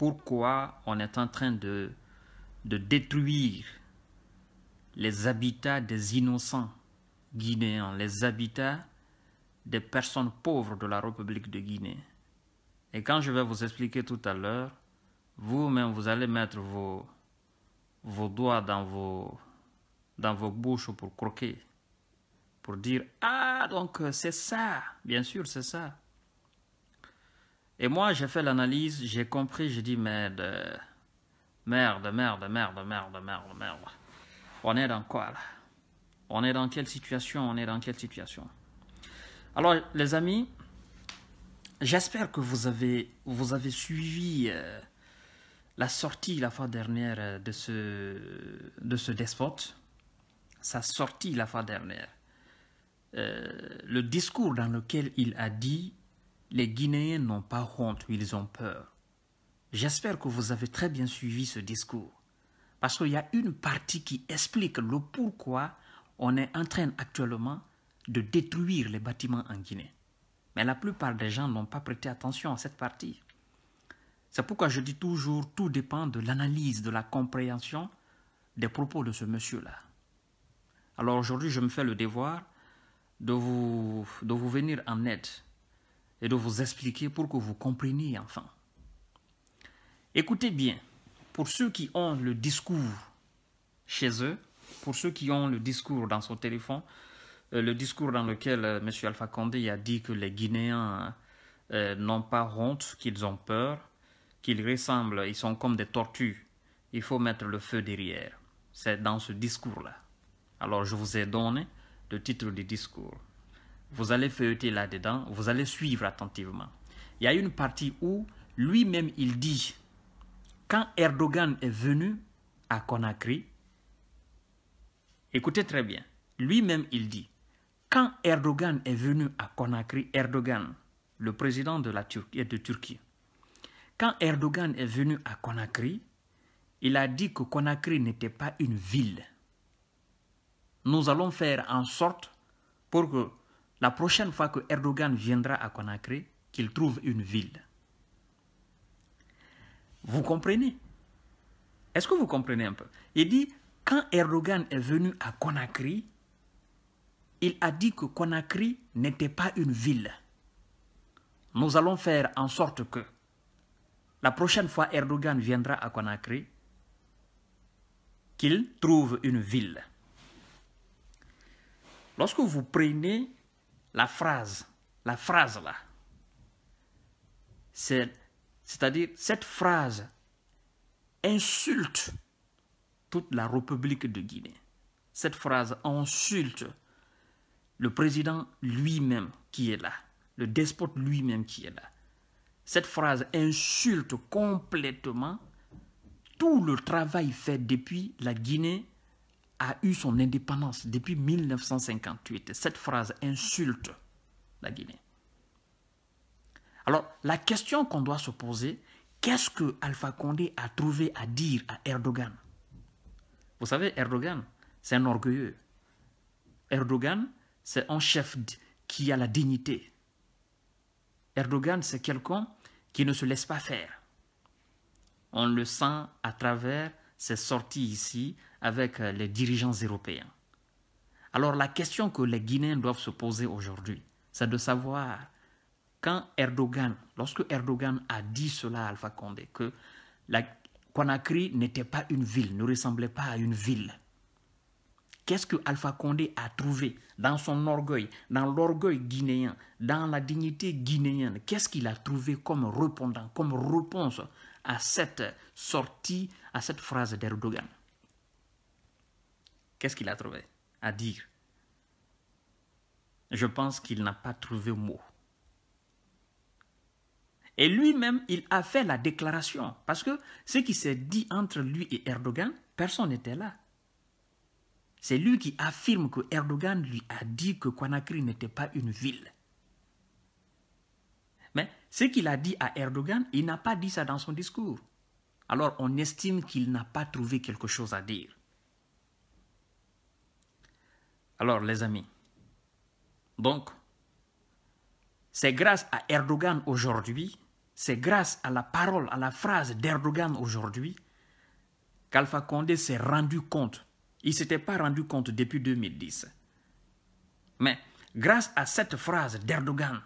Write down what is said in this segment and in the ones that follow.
pourquoi on est en train de, de détruire les habitats des innocents guinéens, les habitats des personnes pauvres de la République de Guinée. Et quand je vais vous expliquer tout à l'heure, vous-même, vous allez mettre vos, doigts dans vos, dans vos bouches pour croquer, pour dire « Ah, donc euh, c'est ça !» Bien sûr, c'est ça. Et moi, j'ai fait l'analyse, j'ai compris, j'ai dit merde, merde, merde, merde, merde, merde, merde. On est dans quoi là On est dans quelle situation On est dans quelle situation Alors, les amis, j'espère que vous avez, vous avez suivi euh, la sortie la fois dernière euh, de ce, de ce despote. Sa sortie la fois dernière. Euh, le discours dans lequel il a dit les Guinéens n'ont pas honte, ils ont peur. J'espère que vous avez très bien suivi ce discours. Parce qu'il y a une partie qui explique le pourquoi on est en train actuellement de détruire les bâtiments en Guinée. Mais la plupart des gens n'ont pas prêté attention à cette partie. C'est pourquoi je dis toujours, tout dépend de l'analyse, de la compréhension des propos de ce monsieur-là. Alors aujourd'hui, je me fais le devoir de vous, de vous venir en aide et de vous expliquer pour que vous compreniez enfin. Écoutez bien, pour ceux qui ont le discours chez eux, pour ceux qui ont le discours dans son téléphone, euh, le discours dans lequel euh, M. Alpha Condé a dit que les Guinéens euh, n'ont pas honte, qu'ils ont peur, qu'ils ressemblent, ils sont comme des tortues, il faut mettre le feu derrière. C'est dans ce discours-là. Alors je vous ai donné le titre du discours vous allez feuilleter là-dedans, vous allez suivre attentivement. Il y a une partie où lui-même il dit, quand Erdogan est venu à Conakry, écoutez très bien, lui-même il dit, quand Erdogan est venu à Conakry, Erdogan, le président de la Turquie, de Turquie, quand Erdogan est venu à Conakry, il a dit que Conakry n'était pas une ville. Nous allons faire en sorte pour que la prochaine fois que Erdogan viendra à Conakry, qu'il trouve une ville. Vous comprenez Est-ce que vous comprenez un peu Il dit, quand Erdogan est venu à Conakry, il a dit que Conakry n'était pas une ville. Nous allons faire en sorte que la prochaine fois Erdogan viendra à Conakry, qu'il trouve une ville. Lorsque vous prenez la phrase, la phrase là, c'est-à-dire cette phrase insulte toute la République de Guinée. Cette phrase insulte le président lui-même qui est là, le despote lui-même qui est là. Cette phrase insulte complètement tout le travail fait depuis la Guinée a eu son indépendance depuis 1958. Cette phrase insulte la Guinée. Alors, la question qu'on doit se poser, qu'est-ce que Alpha Condé a trouvé à dire à Erdogan Vous savez, Erdogan, c'est un orgueilleux. Erdogan, c'est un chef qui a la dignité. Erdogan, c'est quelqu'un qui ne se laisse pas faire. On le sent à travers ses sorties ici, avec euh, les dirigeants européens. Alors la question que les Guinéens doivent se poser aujourd'hui, c'est de savoir quand Erdogan, lorsque Erdogan a dit cela à Alpha Condé, que la Conakry n'était pas une ville, ne ressemblait pas à une ville, qu'est-ce que Alpha Condé a trouvé dans son orgueil, dans l'orgueil guinéen, dans la dignité guinéenne Qu'est-ce qu'il a trouvé comme répondant, comme réponse à cette sortie, à cette phrase d'Erdogan Qu'est-ce qu'il a trouvé à dire Je pense qu'il n'a pas trouvé mot. Et lui-même, il a fait la déclaration. Parce que ce qui s'est dit entre lui et Erdogan, personne n'était là. C'est lui qui affirme que Erdogan lui a dit que Conakry n'était pas une ville. Mais ce qu'il a dit à Erdogan, il n'a pas dit ça dans son discours. Alors on estime qu'il n'a pas trouvé quelque chose à dire. Alors, les amis, donc, c'est grâce à Erdogan aujourd'hui, c'est grâce à la parole, à la phrase d'Erdogan aujourd'hui, qu'Alpha Condé s'est rendu compte. Il ne s'était pas rendu compte depuis 2010. Mais grâce à cette phrase d'Erdogan,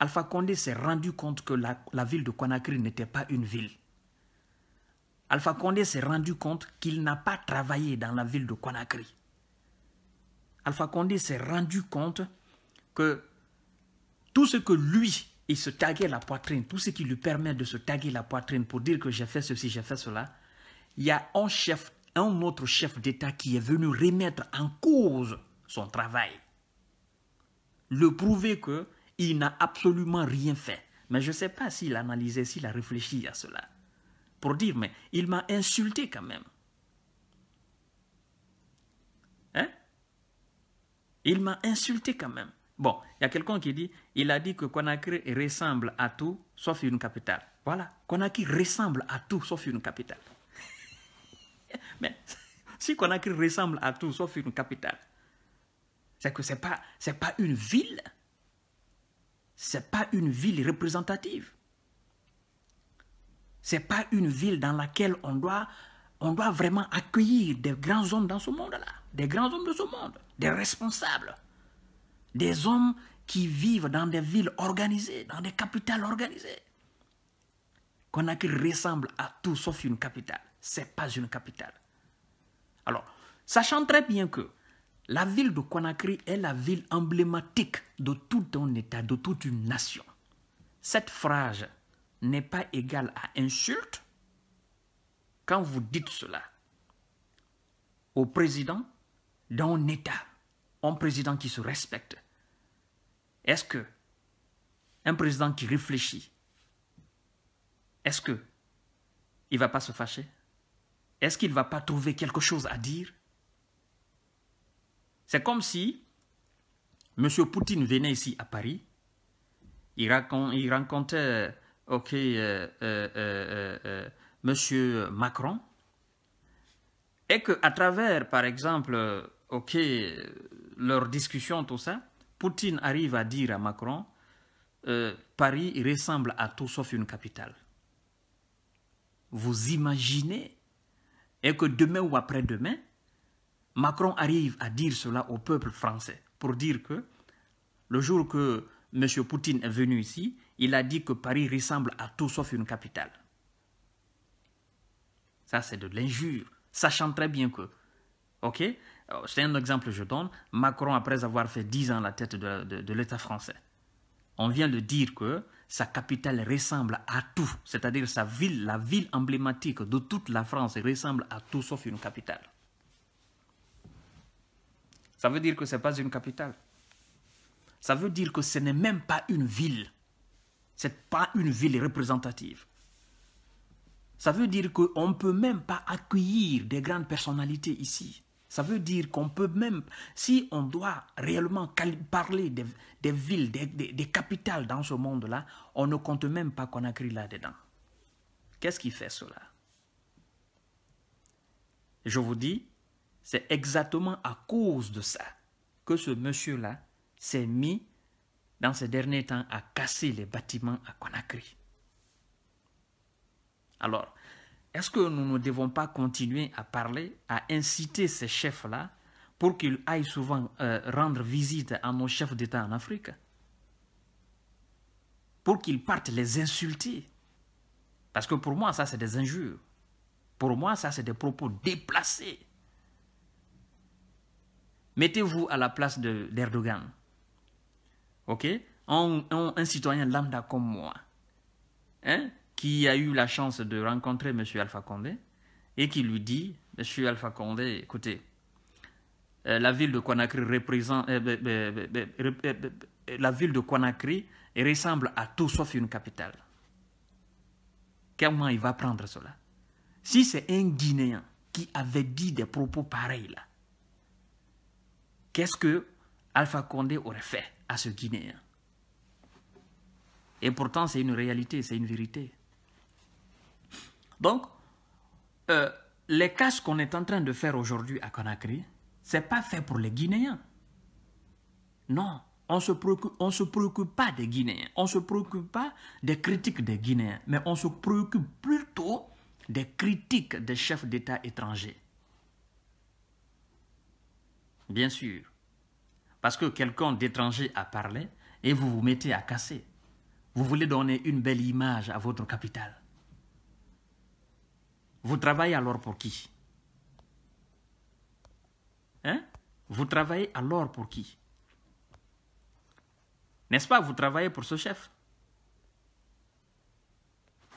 Alpha Condé s'est rendu compte que la, ville de Conakry n'était pas une ville. Alpha Condé s'est rendu compte qu'il n'a pas travaillé dans la ville de Conakry. Alpha Condé s'est rendu compte que tout ce que lui, il se taguait la poitrine, tout ce qui lui permet de se taguer la poitrine pour dire que j'ai fait ceci, j'ai fait cela, il y a un chef, un autre chef d'État qui est venu remettre en cause son travail. Le prouver qu'il n'a absolument rien fait. Mais je ne sais pas s'il a analysé, s'il a réfléchi à cela. Pour dire, mais il m'a insulté quand même. Il m'a insulté quand même. Bon, il y a quelqu'un qui dit, il a dit que Conakry ressemble à tout sauf une capitale. Voilà, Conakry ressemble à tout sauf une capitale. Mais si Conakry ressemble à tout sauf une capitale, c'est que ce n'est pas, pas une ville. Ce n'est pas une ville représentative. Ce n'est pas une ville dans laquelle on doit, on doit vraiment accueillir des grands hommes dans ce monde-là, des grands hommes de ce monde des responsables, des hommes qui vivent dans des villes organisées, dans des capitales organisées. Conakry ressemble à tout sauf une capitale. Ce n'est pas une capitale. Alors, sachant très bien que la ville de Conakry est la ville emblématique de tout un État, de toute une nation. Cette phrase n'est pas égale à insulte quand vous dites cela au président d'un État un président qui se respecte, est-ce que un président qui réfléchit, est-ce que il va pas se fâcher Est-ce qu'il va pas trouver quelque chose à dire C'est comme si M. Poutine venait ici à Paris, il, il rencontrait euh, euh, euh, M. Macron, et qu'à travers, par exemple, ok, leur discussion, tout ça, Poutine arrive à dire à Macron, euh, Paris ressemble à tout sauf une capitale. Vous imaginez et que demain ou après-demain, Macron arrive à dire cela au peuple français pour dire que le jour que M. Poutine est venu ici, il a dit que Paris ressemble à tout sauf une capitale. Ça, c'est de l'injure, sachant très bien que, ok, euh, c'est un exemple que je donne. Macron, après avoir fait dix ans la tête de, l'État français, on vient de dire que sa capitale ressemble à tout, c'est-à-dire sa ville, la ville emblématique de toute la France ressemble à tout sauf une capitale. Ça veut dire que ce n'est pas une capitale. Ça veut dire que ce n'est même pas une ville. Ce n'est pas une ville représentative. Ça veut dire qu'on ne peut même pas accueillir des grandes personnalités ici. Ça veut dire qu'on peut même, si on doit réellement parler des, villes, des, des, capitales dans ce monde-là, on ne compte même pas Conakry là-dedans. Qu'est-ce qui fait cela Je vous dis, c'est exactement à cause de ça que ce monsieur-là s'est mis, dans ces derniers temps, à casser les bâtiments à Conakry. Alors, est-ce que nous ne devons pas continuer à parler, à inciter ces chefs-là pour qu'ils aillent souvent euh, rendre visite à nos chefs d'État en Afrique Pour qu'ils partent les insulter Parce que pour moi, ça, c'est des injures. Pour moi, ça, c'est des propos déplacés. Mettez-vous à la place d'Erdogan. OK un, citoyen lambda comme moi. Hein? qui a eu la chance de rencontrer M. Alpha Condé et qui lui dit M. Alpha Condé, écoutez, euh, la ville de Conakry représente. Euh, la ville de Conakry ressemble à tout sauf une capitale. Comment il va prendre cela Si c'est un Guinéen qui avait dit des propos pareils qu'est-ce que Alpha Condé aurait fait à ce Guinéen Et pourtant, c'est une réalité, c'est une vérité. Donc, euh, les casques qu'on est en train de faire aujourd'hui à Conakry, ce n'est pas fait pour les Guinéens. Non, on ne se, préoccupe pas des Guinéens, on ne se préoccupe pas des critiques des Guinéens, mais on se préoccupe plutôt des critiques des chefs d'État étrangers. Bien sûr, parce que quelqu'un d'étranger a parlé et vous vous mettez à casser. Vous voulez donner une belle image à votre capitale. Vous travaillez alors pour qui Hein Vous travaillez alors pour qui N'est-ce pas Vous travaillez pour ce chef.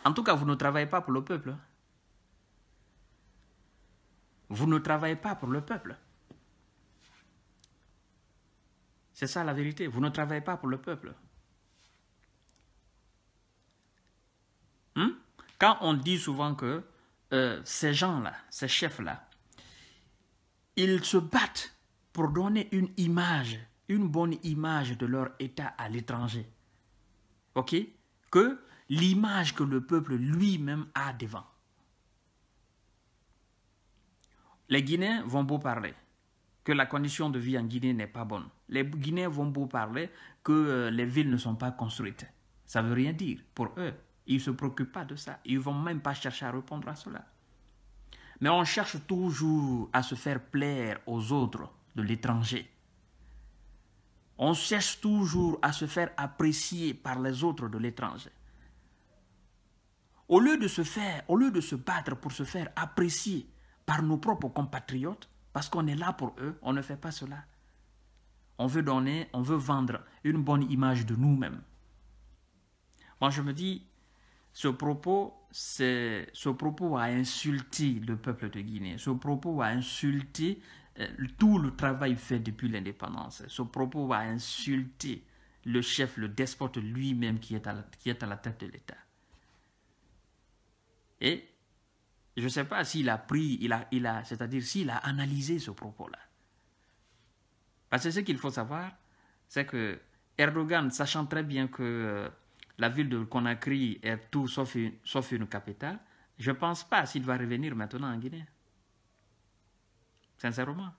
En tout cas, vous ne travaillez pas pour le peuple. Vous ne travaillez pas pour le peuple. C'est ça la vérité. Vous ne travaillez pas pour le peuple. Hmm? Quand on dit souvent que euh, ces gens-là, ces chefs-là, ils se battent pour donner une image, une bonne image de leur État à l'étranger. OK Que l'image que le peuple lui-même a devant. Les Guinéens vont beau parler que la condition de vie en Guinée n'est pas bonne. Les Guinéens vont beau parler que euh, les villes ne sont pas construites. Ça ne veut rien dire pour eux. Ils ne se préoccupent pas de ça. Ils ne vont même pas chercher à répondre à cela. Mais on cherche toujours à se faire plaire aux autres de l'étranger. On cherche toujours à se faire apprécier par les autres de l'étranger. Au lieu de se faire, au lieu de se battre pour se faire apprécier par nos propres compatriotes, parce qu'on est là pour eux, on ne fait pas cela. On veut donner, on veut vendre une bonne image de nous-mêmes. Moi, je me dis, ce propos, ce propos a insulté le peuple de Guinée. Ce propos a insulté euh, tout le travail fait depuis l'indépendance. Ce propos a insulté le chef, le despote lui-même qui, est à la, qui est à la tête de l'État. Et je ne sais pas s'il a pris, il a, il a, c'est-à-dire s'il a analysé ce propos-là. Parce que ce qu'il faut savoir, c'est que Erdogan, sachant très bien que euh, la ville de Conakry est tout sauf une, sauf une capitale, je ne pense pas s'il va revenir maintenant en Guinée. Sincèrement.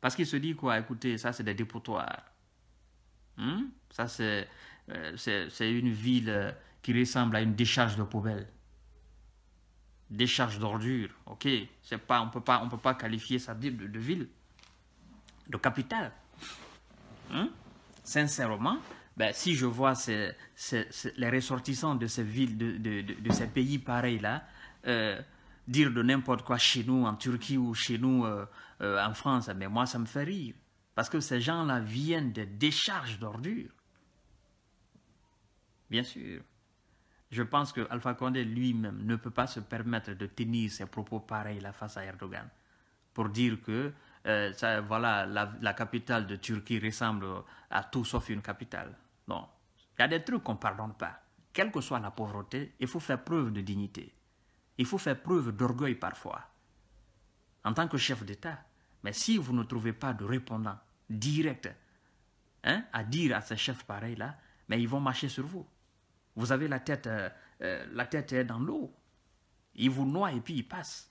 Parce qu'il se dit quoi Écoutez, ça c'est des dépotoirs. Hmm? Ça euh, c'est une ville euh, qui ressemble à une décharge de poubelles, Décharge d'ordures, ok. Pas, on ne peut pas qualifier ça de, ville, de capitale. Hmm? Sincèrement, ben, si je vois les ressortissants de ces villes, de, ces pays pareils-là, euh, dire de n'importe quoi chez nous, en Turquie ou chez nous euh, euh, en France, mais ben, moi, ça me fait rire. Parce que ces gens-là viennent des décharges d'ordures. Bien sûr. Je pense que Alpha Condé lui-même ne peut pas se permettre de tenir ses propos pareils là face à Erdogan pour dire que voilà, la, capitale de Turquie ressemble à tout sauf une capitale. Non, il y a des trucs qu'on ne pardonne pas. Quelle que soit la pauvreté, il faut faire preuve de dignité. Il faut faire preuve d'orgueil parfois. En tant que chef d'État, mais si vous ne trouvez pas de répondant direct hein, à dire à ces chefs pareils-là, mais ils vont marcher sur vous. Vous avez la tête, euh, euh, la tête dans l'eau. Ils vous noient et puis ils passent.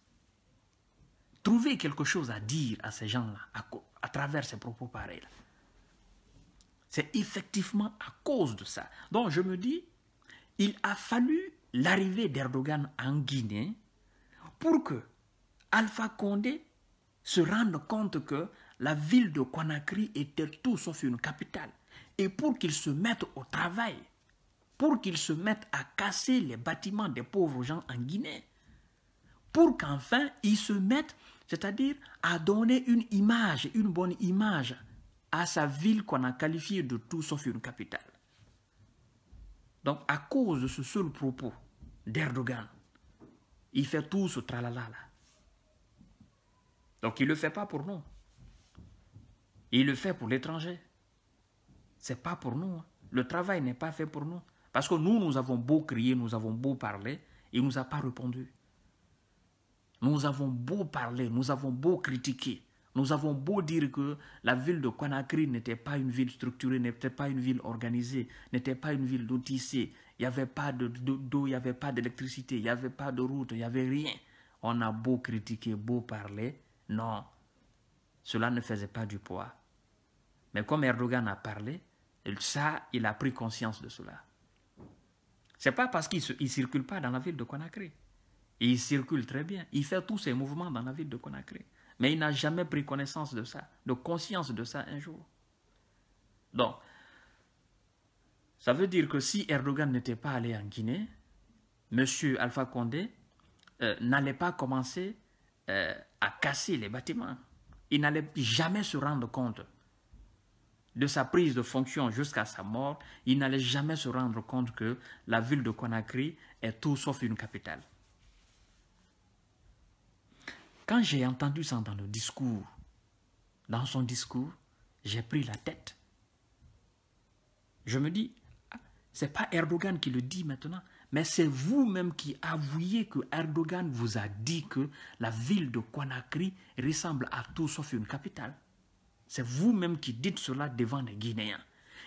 Trouvez quelque chose à dire à ces gens-là à, à travers ces propos pareils-là. C'est effectivement à cause de ça. Donc je me dis, il a fallu l'arrivée d'Erdogan en Guinée pour que Alpha Condé se rende compte que la ville de Conakry était tout sauf une capitale. Et pour qu'il se mette au travail, pour qu'il se mette à casser les bâtiments des pauvres gens en Guinée, pour qu'enfin il se mette, c'est-à-dire à donner une image, une bonne image à sa ville qu'on a qualifiée de tout sauf une capitale. Donc, à cause de ce seul propos d'Erdogan, il fait tout ce tralala là. Donc, il ne le fait pas pour nous. Il le fait pour l'étranger. C'est pas pour nous. Hein. Le travail n'est pas fait pour nous. Parce que nous, nous avons beau crier, nous avons beau parler, il ne nous a pas répondu. Nous avons beau parler, nous avons beau critiquer, nous avons beau dire que la ville de Conakry n'était pas une ville structurée, n'était pas une ville organisée, n'était pas une ville d'outillés. Il n'y avait pas d'eau, de, il n'y avait pas d'électricité, il n'y avait pas de route, il n'y avait rien. On a beau critiquer, beau parler, non. Cela ne faisait pas du poids. Mais comme Erdogan a parlé, ça, il a pris conscience de cela. C'est pas parce qu'il ne circule pas dans la ville de Conakry. Il circule très bien. Il fait tous ses mouvements dans la ville de Conakry. Mais il n'a jamais pris connaissance de ça, de conscience de ça un jour. Donc, ça veut dire que si Erdogan n'était pas allé en Guinée, M. Alpha Condé euh, n'allait pas commencer euh, à casser les bâtiments. Il n'allait jamais se rendre compte de sa prise de fonction jusqu'à sa mort. Il n'allait jamais se rendre compte que la ville de Conakry est tout sauf une capitale. Quand j'ai entendu ça dans le discours, dans son discours, j'ai pris la tête. Je me dis, ah, c'est pas Erdogan qui le dit maintenant, mais c'est vous-même qui avouez que Erdogan vous a dit que la ville de Conakry ressemble à tout sauf une capitale. C'est vous-même qui dites cela devant les Guinéens.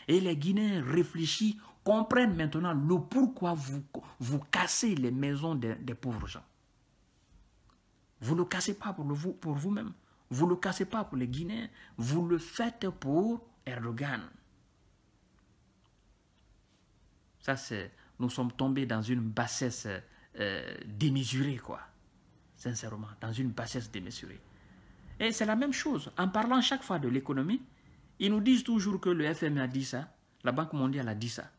Et les Guinéens réfléchissent, comprennent maintenant le pourquoi vous, vous cassez les maisons des pauvres gens. Vous ne le cassez pas pour vous-même. Pour vous ne vous le cassez pas pour les Guinéens. Vous le faites pour Erdogan. Ça, c'est... Nous sommes tombés dans une bassesse euh, démesurée, quoi. Sincèrement, dans une bassesse démesurée. Et c'est la même chose. En parlant chaque fois de l'économie, ils nous disent toujours que le FMI a dit ça, la Banque mondiale a dit ça.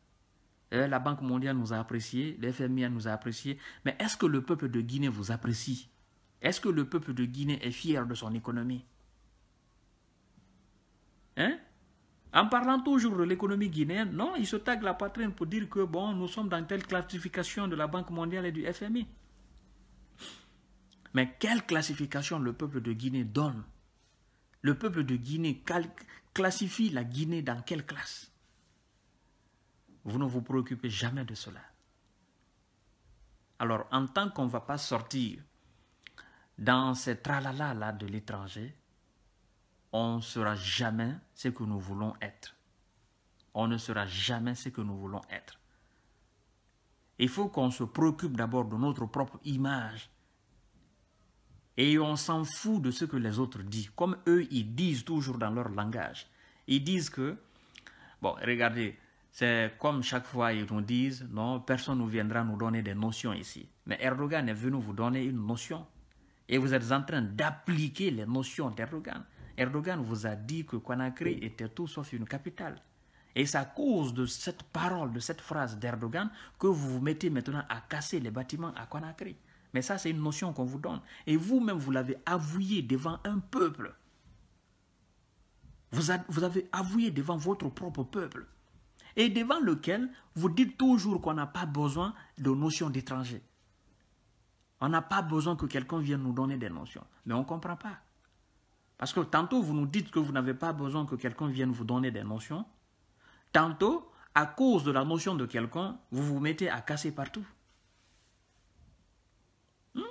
Euh, la Banque mondiale nous a appréciés, le FMI nous a appréciés. Mais est-ce que le peuple de Guinée vous apprécie est-ce que le peuple de Guinée est fier de son économie Hein en parlant toujours de l'économie guinéenne, non, il se tague la patrine pour dire que bon, nous sommes dans telle classification de la Banque mondiale et du FMI. Mais quelle classification le peuple de Guinée donne Le peuple de Guinée classifie la Guinée dans quelle classe Vous ne vous préoccupez jamais de cela. Alors, en tant qu'on ne va pas sortir dans ces tralala là de l'étranger, on ne sera jamais ce que nous voulons être. On ne sera jamais ce que nous voulons être. Il faut qu'on se préoccupe d'abord de notre propre image. Et on s'en fout de ce que les autres disent. Comme eux, ils disent toujours dans leur langage. Ils disent que, bon, regardez, c'est comme chaque fois ils nous disent, non, personne ne viendra nous donner des notions ici. Mais Erdogan est venu vous donner une notion et vous êtes en train d'appliquer les notions d'Erdogan. Erdogan vous a dit que Conakry était tout sauf une capitale. Et c'est à cause de cette parole, de cette phrase d'Erdogan que vous vous mettez maintenant à casser les bâtiments à Conakry. Mais ça, c'est une notion qu'on vous donne. Et vous-même, vous, l'avez avoué devant un peuple. Vous, avez avoué devant votre propre peuple. Et devant lequel vous dites toujours qu'on n'a pas besoin de notions d'étrangers. On n'a pas besoin que quelqu'un vienne nous donner des notions. Mais on ne comprend pas. Parce que tantôt, vous nous dites que vous n'avez pas besoin que quelqu'un vienne vous donner des notions. Tantôt, à cause de la notion de quelqu'un, vous vous mettez à casser partout. Hmm?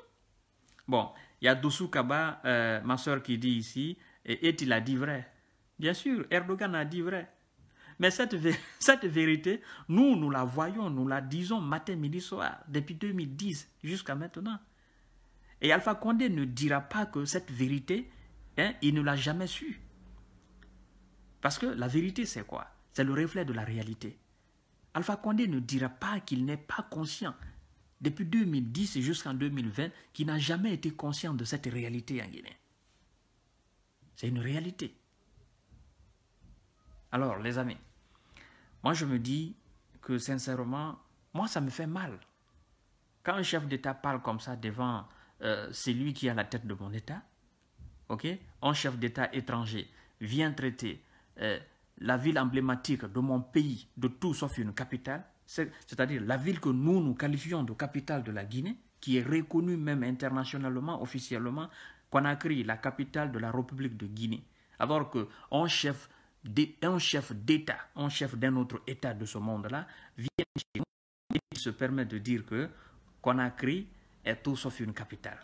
Bon, il y a Dossou Kaba, euh, ma soeur, qui dit ici, et est-il a dit vrai Bien sûr, Erdogan a dit vrai. Mais cette, cette vérité, nous, nous la voyons, nous la disons matin, midi, soir, depuis 2010 jusqu'à maintenant. Et Alpha Condé ne dira pas que cette vérité, hein, il ne l'a jamais su. Parce que la vérité, c'est quoi C'est le reflet de la réalité. Alpha Condé ne dira pas qu'il n'est pas conscient, depuis 2010 jusqu'en 2020, qu'il n'a jamais été conscient de cette réalité en Guinée. C'est une réalité. Alors, les amis, moi je me dis que sincèrement, moi ça me fait mal. Quand un chef d'État parle comme ça devant euh, celui qui a la tête de mon État, ok, un chef d'État étranger vient traiter euh, la ville emblématique de mon pays de tout sauf une capitale, c'est-à-dire la ville que nous nous qualifions de capitale de la Guinée, qui est reconnue même internationalement, officiellement, qu'on a créé la capitale de la République de Guinée. Alors qu'un chef un chef d'État, un chef d'un autre État de ce monde-là, vient chez nous et se permet de dire que Conakry est tout sauf une capitale.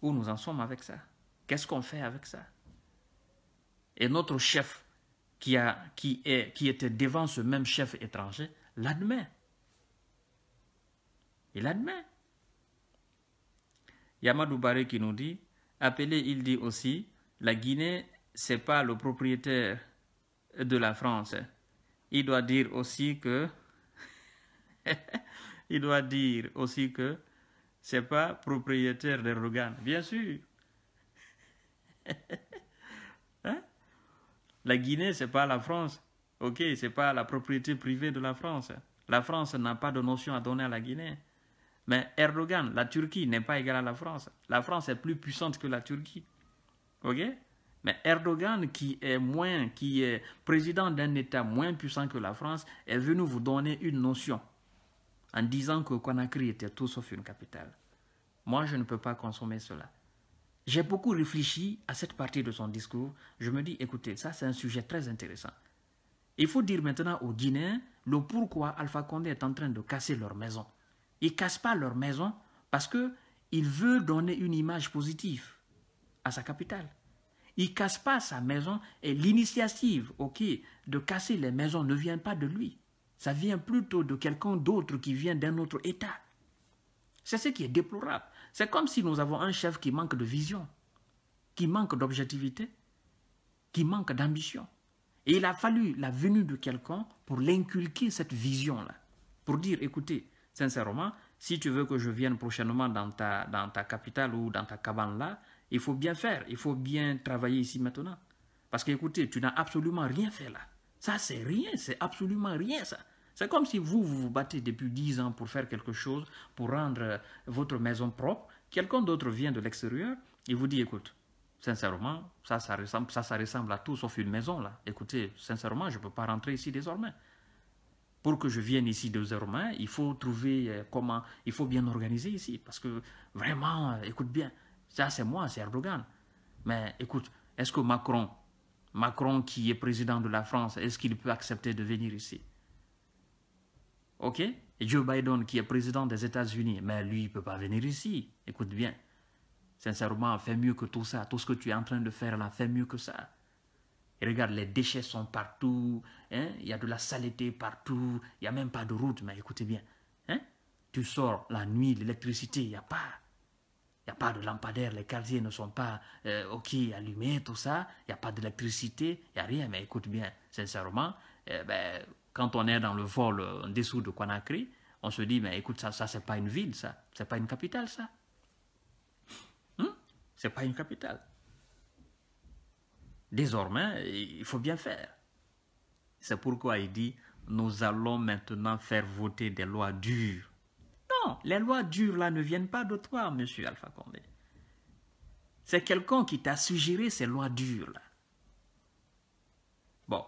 Où nous en sommes avec ça Qu'est-ce qu'on fait avec ça Et notre chef qui, a, qui, est, qui était devant ce même chef étranger l'admet. Il admet. Yamadou Baré qui nous dit, appelé, il dit aussi, la Guinée c'est pas le propriétaire de la France. Il doit dire aussi que il doit dire aussi que c'est pas propriétaire d'Erdogan. bien sûr. Hein? La Guinée, c'est pas la France. Ok, c'est pas la propriété privée de la France. La France n'a pas de notion à donner à la Guinée. Mais Erdogan, la Turquie n'est pas égale à la France. La France est plus puissante que la Turquie. Ok mais Erdogan, qui est moins, qui est président d'un État moins puissant que la France, est venu vous donner une notion en disant que Conakry était tout sauf une capitale. Moi, je ne peux pas consommer cela. J'ai beaucoup réfléchi à cette partie de son discours. Je me dis, écoutez, ça c'est un sujet très intéressant. Il faut dire maintenant aux Guinéens le pourquoi Alpha Condé est en train de casser leur maison. Il ne casse pas leur maison parce qu'il veut donner une image positive à sa capitale. Il casse pas sa maison et l'initiative, ok, de casser les maisons ne vient pas de lui. Ça vient plutôt de quelqu'un d'autre qui vient d'un autre État. C'est ce qui est déplorable. C'est comme si nous avons un chef qui manque de vision, qui manque d'objectivité, qui manque d'ambition. Et il a fallu la venue de quelqu'un pour l'inculquer cette vision-là. Pour dire, écoutez, sincèrement, si tu veux que je vienne prochainement dans ta, dans ta capitale ou dans ta cabane-là, il faut bien faire, il faut bien travailler ici maintenant. Parce que, écoutez, tu n'as absolument rien fait là. Ça, c'est rien, c'est absolument rien ça. C'est comme si vous, vous vous battez depuis 10 ans pour faire quelque chose, pour rendre euh, votre maison propre. Quelqu'un d'autre vient de l'extérieur et vous dit, écoute, sincèrement, ça, ça ressemble, ça, ça ressemble à tout sauf une maison là. Écoutez, sincèrement, je ne peux pas rentrer ici désormais. Pour que je vienne ici désormais, il faut trouver euh, comment, il faut bien organiser ici. Parce que vraiment, euh, écoute bien, ça, c'est moi, c'est Erdogan. Mais écoute, est-ce que Macron, Macron qui est président de la France, est-ce qu'il peut accepter de venir ici Ok Et Joe Biden qui est président des États-Unis, mais lui, il ne peut pas venir ici. Écoute bien. Sincèrement, fais mieux que tout ça. Tout ce que tu es en train de faire là, fais mieux que ça. Et regarde, les déchets sont partout. Hein? Il y a de la saleté partout. Il n'y a même pas de route, mais écoutez bien. Hein? Tu sors la nuit, l'électricité, il n'y a pas. Il n'y a pas de lampadaire, les quartiers ne sont pas euh, ok, allumés, tout ça. Il n'y a pas d'électricité, il n'y a rien. Mais écoute bien, sincèrement, euh, ben, quand on est dans le vol en dessous de Conakry, on se dit, mais écoute, ça, ça n'est pas une ville, ça. n'est pas une capitale, ça. Ce hmm? C'est pas une capitale. Désormais, il faut bien faire. C'est pourquoi il dit, nous allons maintenant faire voter des lois dures les lois dures là ne viennent pas de toi, monsieur Alpha Condé. C'est quelqu'un qui t'a suggéré ces lois dures là. Bon,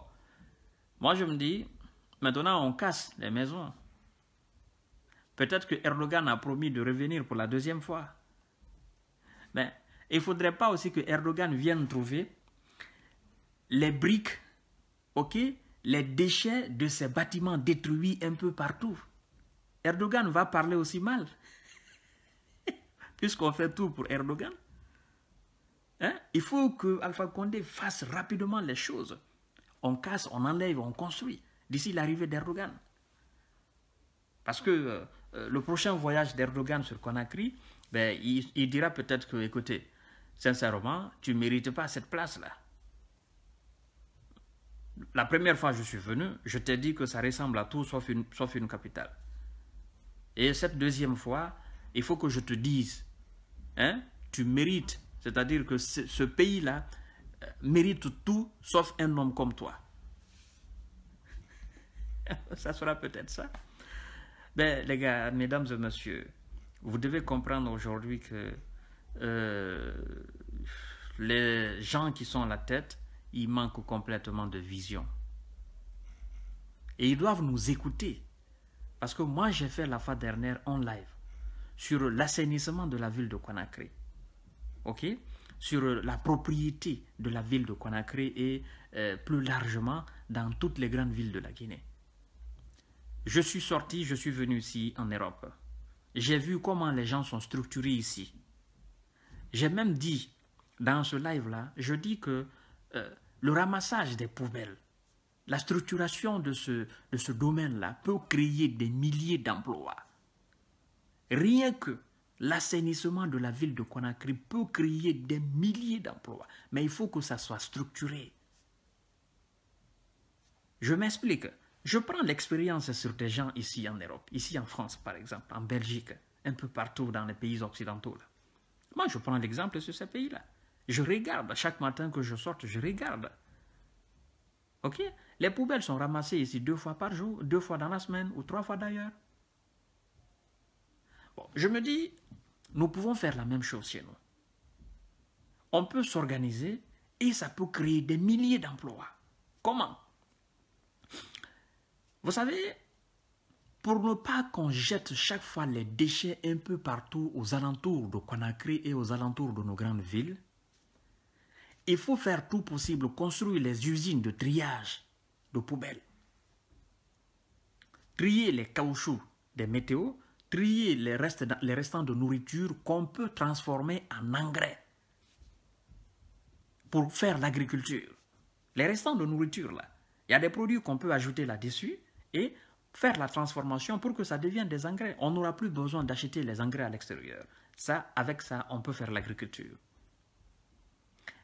moi je me dis, maintenant on casse les maisons. Peut-être que Erdogan a promis de revenir pour la deuxième fois. Mais il ne faudrait pas aussi que Erdogan vienne trouver les briques, ok, les déchets de ces bâtiments détruits un peu partout. Erdogan va parler aussi mal. Puisqu'on fait tout pour Erdogan. Hein? Il faut que Alpha Condé fasse rapidement les choses. On casse, on enlève, on construit d'ici l'arrivée d'Erdogan. Parce que euh, euh, le prochain voyage d'Erdogan sur Conakry, ben, il, dira peut-être que, écoutez, sincèrement, tu ne mérites pas cette place-là. La première fois que je suis venu, je t'ai dit que ça ressemble à tout sauf une capitale. Et cette deuxième fois, il faut que je te dise, hein, tu mérites, c'est-à-dire que ce, pays-là euh, mérite tout sauf un homme comme toi. ça sera peut-être ça. Ben, les gars, mesdames et messieurs, vous devez comprendre aujourd'hui que euh, les gens qui sont à la tête, ils manquent complètement de vision. Et ils doivent nous écouter. Parce que moi, j'ai fait la fois dernière en live sur l'assainissement de la ville de Conakry. OK Sur la propriété de la ville de Conakry et euh, plus largement dans toutes les grandes villes de la Guinée. Je suis sorti, je suis venu ici en Europe. J'ai vu comment les gens sont structurés ici. J'ai même dit dans ce live-là, je dis que euh, le ramassage des poubelles la structuration de ce, de ce domaine-là peut créer des milliers d'emplois. Rien que l'assainissement de la ville de Conakry peut créer des milliers d'emplois, mais il faut que ça soit structuré. Je m'explique. Je prends l'expérience sur des gens ici en Europe, ici en France par exemple, en Belgique, un peu partout dans les pays occidentaux. Moi, je prends l'exemple sur ces pays-là. Je regarde, chaque matin que je sorte, je regarde. OK les poubelles sont ramassées ici deux fois par jour, deux fois dans la semaine ou trois fois d'ailleurs. je me dis, nous pouvons faire la même chose chez nous. On peut s'organiser et ça peut créer des milliers d'emplois. Comment Vous savez, pour ne pas qu'on jette chaque fois les déchets un peu partout aux alentours de Conakry et aux alentours de nos grandes villes, il faut faire tout possible, construire les usines de triage de poubelles. Trier les caoutchoucs des météos, trier les, restes, les restants de nourriture qu'on peut transformer en engrais pour faire l'agriculture. Les restants de nourriture, là, il y a des produits qu'on peut ajouter là-dessus et faire la transformation pour que ça devienne des engrais. On n'aura plus besoin d'acheter les engrais à l'extérieur. Ça, avec ça, on peut faire l'agriculture.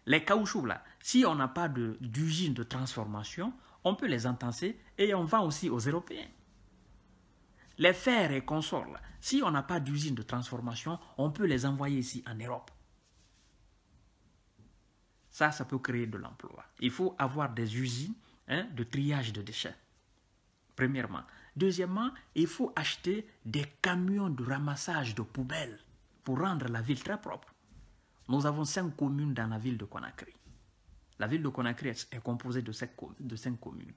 Les caoutchoucs, là, si on n'a pas d'usine de transformation, on peut les entasser et on vend aussi aux Européens. Les fers et consorts, si on n'a pas d'usine de transformation, on peut les envoyer ici en Europe. Ça, ça peut créer de l'emploi. Il faut avoir des usines hein, de triage de déchets, premièrement. Deuxièmement, il faut acheter des camions de ramassage de poubelles pour rendre la ville très propre. Nous avons cinq communes dans la ville de Conakry. La ville de Conakry est composée de cinq, de communes.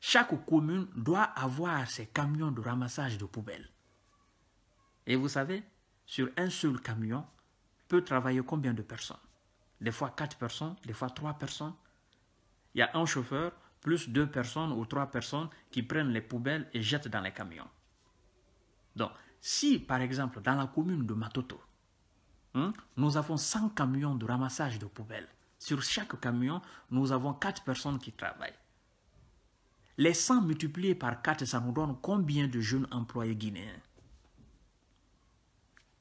Chaque commune doit avoir ses camions de ramassage de poubelles. Et vous savez, sur un seul camion, peut travailler combien de personnes Des fois quatre personnes, des fois trois personnes. Il y a un chauffeur, plus deux personnes ou trois personnes qui prennent les poubelles et jettent dans les camions. Donc, si par exemple dans la commune de Matoto, hein, nous avons 100 camions de ramassage de poubelles, sur chaque camion, nous avons 4 personnes qui travaillent. Les 100 multipliés par 4, ça nous donne combien de jeunes employés guinéens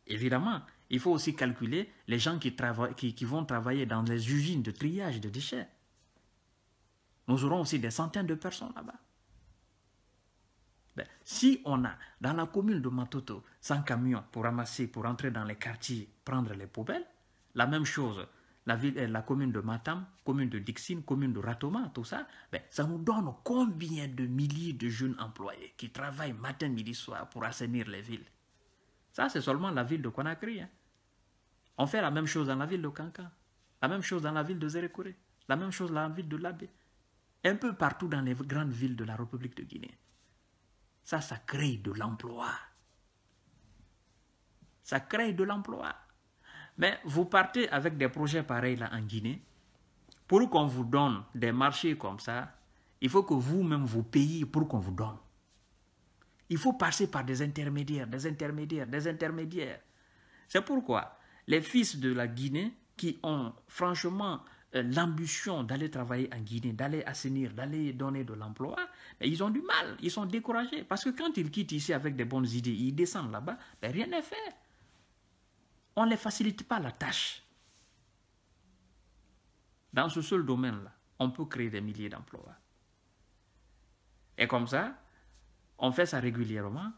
Évidemment, il faut aussi calculer les gens qui, qui, vont travailler dans les usines de triage de déchets. Nous aurons aussi des centaines de personnes là-bas. Ben, si on a dans la commune de Matoto 100 camions pour ramasser, pour entrer dans les quartiers, prendre les poubelles, la même chose la, ville, euh, la commune de Matam, commune de Dixine, commune de Ratoma, tout ça, ben, ça nous donne combien de milliers de jeunes employés qui travaillent matin, midi, soir pour assainir les villes. Ça, c'est seulement la ville de Conakry. Hein. On fait la même chose dans la ville de Kankan, la même chose dans la ville de Zérékoré, la même chose dans la ville de Labé, un peu partout dans les grandes villes de la République de Guinée. Ça, ça crée de l'emploi. Ça crée de l'emploi. Mais vous partez avec des projets pareils là en Guinée. Pour qu'on vous donne des marchés comme ça, il faut que vous-même vous payiez pour qu'on vous donne. Il faut passer par des intermédiaires, des intermédiaires, des intermédiaires. C'est pourquoi les fils de la Guinée qui ont franchement euh, l'ambition d'aller travailler en Guinée, d'aller assainir, d'aller donner de l'emploi, ils ont du mal, ils sont découragés. Parce que quand ils quittent ici avec des bonnes idées, ils descendent là-bas, rien n'est fait on ne les facilite pas la tâche. Dans ce seul domaine-là, on peut créer des milliers d'emplois. Et comme ça, on fait ça régulièrement.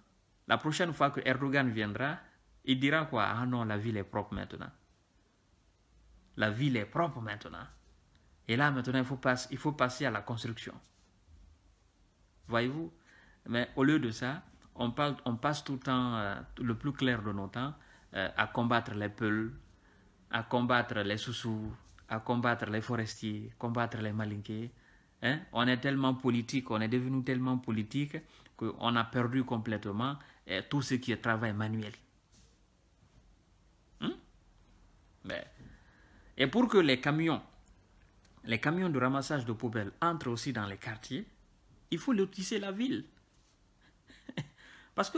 La prochaine fois que Erdogan viendra, il dira quoi Ah non, la ville est propre maintenant. La ville est propre maintenant. Et là, maintenant, il faut, passer, il faut passer à la construction. Voyez-vous Mais au lieu de ça, on, passe tout le temps, euh, le plus clair de nos temps, euh, à combattre les peuls, à combattre les sous à combattre les forestiers, combattre les malinqués. Hein? On est tellement politique, on est devenu tellement politique qu'on a perdu complètement euh, tout ce qui est travail manuel. Hein? Mais, et pour que les camions, les camions de ramassage de poubelles entrent aussi dans les quartiers, il faut lotisser la ville. Parce que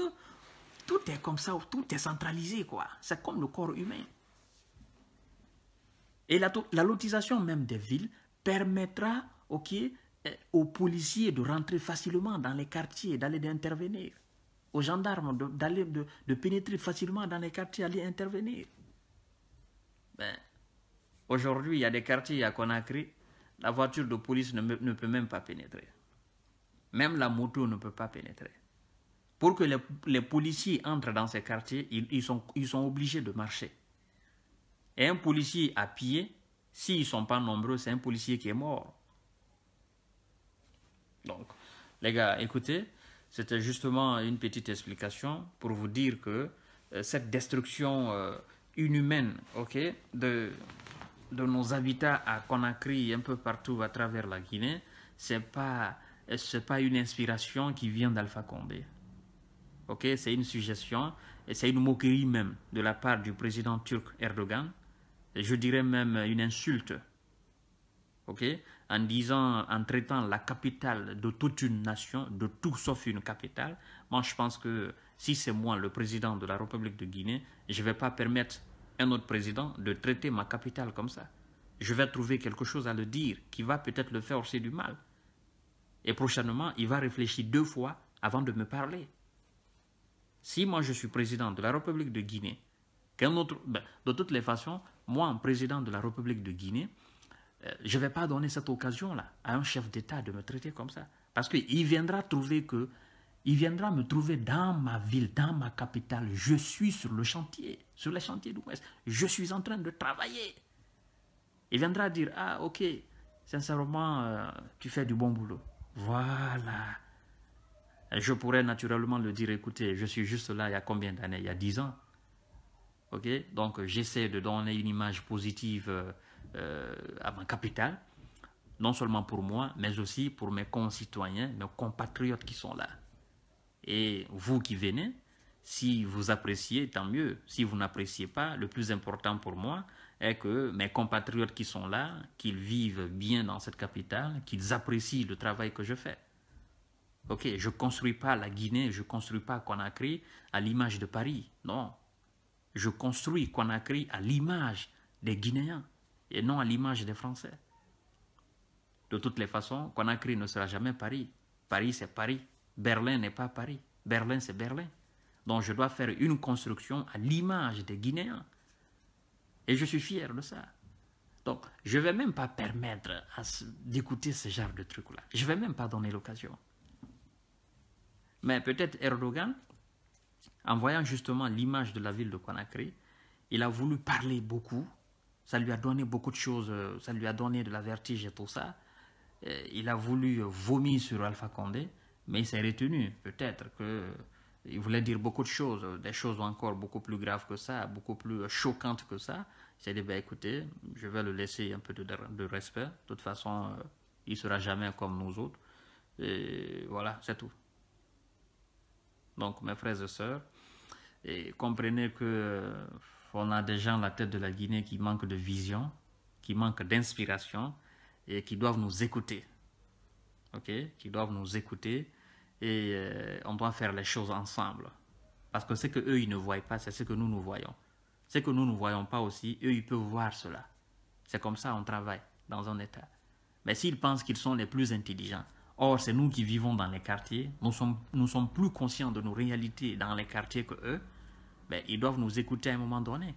tout est comme ça, tout est centralisé, quoi. C'est comme le corps humain. Et la, lotisation même des villes permettra eh, aux policiers de rentrer facilement dans les quartiers, d'aller intervenir, aux gendarmes d'aller de, pénétrer facilement dans les quartiers, d'aller intervenir. Ben, aujourd'hui, il y a des quartiers à Conakry, la voiture de police ne peut même pas pénétrer. Même la moto ne peut pas pénétrer. Pour que les, policiers entrent dans ces quartiers, ils, sont, obligés de marcher. Et un policier à pied, s'ils ne sont pas nombreux, c'est un policier qui est mort. Donc, les gars, écoutez, c'était justement une petite explication pour vous dire que euh, cette destruction euh, inhumaine ok, de, de nos habitats à Conakry un peu partout à travers la Guinée, ce n'est pas, pas une inspiration qui vient d'Alpha Condé ok, c'est une suggestion et c'est une moquerie même de la part du président turc Erdogan, je dirais même une insulte, ok, en disant, en traitant la capitale de toute une nation, de tout sauf une capitale. Moi, je pense que si c'est moi le président de la République de Guinée, je ne vais pas permettre un autre président de traiter ma capitale comme ça. Je vais trouver quelque chose à le dire qui va peut-être le faire aussi du mal. Et prochainement, il va réfléchir deux fois avant de me parler si moi je suis président de la République de Guinée, qu'un autre, ben, de toutes les façons, moi, en président de la République de Guinée, euh, je ne vais pas donner cette occasion-là à un chef d'État de me traiter comme ça. Parce qu'il viendra trouver que, il viendra me trouver dans ma ville, dans ma capitale. Je suis sur le chantier, sur les chantiers d'Ouest. Je suis en train de travailler. Il viendra dire, ah ok, sincèrement, euh, tu fais du bon boulot. Voilà. Je pourrais naturellement le dire, écoutez, je suis juste là il y a combien d'années Il y a 10 ans. ok Donc j'essaie de donner une image positive euh, euh, à ma capitale, non seulement pour moi, mais aussi pour mes concitoyens, mes compatriotes qui sont là. Et vous qui venez, si vous appréciez, tant mieux. Si vous n'appréciez pas, le plus important pour moi est que mes compatriotes qui sont là, qu'ils vivent bien dans cette capitale, qu'ils apprécient le travail que je fais. Ok, je ne construis pas la Guinée, je ne construis pas Conakry à l'image de Paris. Non. Je construis Conakry à l'image des Guinéens et non à l'image des Français. De toutes les façons, Conakry ne sera jamais Paris. Paris, c'est Paris. Berlin n'est pas Paris. Berlin, c'est Berlin. Donc je dois faire une construction à l'image des Guinéens. Et je suis fier de ça. Donc je ne vais même pas permettre d'écouter ce genre de trucs là Je ne vais même pas donner l'occasion. Mais peut-être Erdogan, en voyant justement l'image de la ville de Conakry, il a voulu parler beaucoup. Ça lui a donné beaucoup de choses, euh, ça lui a donné de la vertige et tout ça. Euh, il a voulu vomir sur Alpha Condé, mais il s'est retenu. Peut-être qu'il euh, voulait dire beaucoup de choses, des choses encore beaucoup plus graves que ça, beaucoup plus choquantes que ça. Il s'est dit, bah, écoutez, je vais le laisser un peu de, de respect. De toute façon, il ne sera jamais comme nous autres. Et voilà, c'est tout donc mes frères et sœurs, et comprenez que euh, on a des gens à la tête de la Guinée qui manquent de vision, qui manquent d'inspiration et qui doivent nous écouter. Ok Qui doivent nous écouter et euh, on doit faire les choses ensemble. Parce que ce que eux ils ne voient pas, c'est ce que nous nous voyons. Ce que nous ne voyons pas aussi, eux ils peuvent voir cela. C'est comme ça on travaille dans un État. Mais s'ils pensent qu'ils sont les plus intelligents, Or, c'est nous qui vivons dans les quartiers, nous sommes, nous sommes plus conscients de nos réalités dans les quartiers que eux, ben, ils doivent nous écouter à un moment donné.